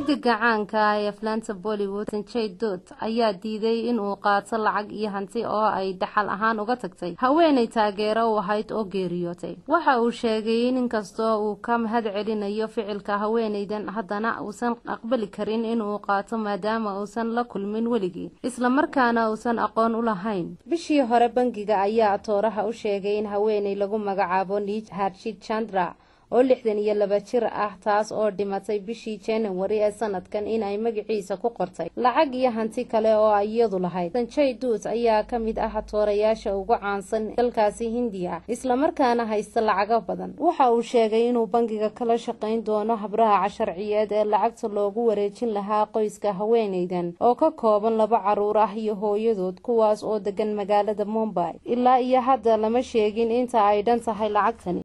ragga gacaanka ee aflaanta bollywood sanjay dot ayaa diiday inuu qaato lacag iyo hanti oo ay dhaxal ahaan uga tagtay haweenay taageero u ahayd oo geeriyootay waxa uu sheegay in inkastoo uu ka mahad celinayo ficilka haweenaydan haddana uusan aqbali karin inuu qaato maadaama uusan la kulmin weligii islamarkaana uusan aqoon u lahayn bishii hore bangiga ayaa tooraha u sheegay in haweenay lagu magacaabo niij harshid chandra oo lixdan iyo laba jir ah taas oo dhimatay bishii january ee sanadkan in ay magaciisa ku qortay lacag iyo hanti kale oo ay iyadu lahayd sanjay duut ayaa ka mid ah toorayaasha ugu caansan dalkaasi hindiya islamarkaana haysta lacago badan waxa uu sheegay inuu bangiga kala shaqayn doono habraha casharciyeed ee lacagta loogu wareejin lahaa qoyska haweeneydan oo ka kooban laba caruur ah iyo hooyadood kuwaas oo degan magaalada mumbai ilaa iyo hadda lama sheegin inta ay dhan tahay lacagtani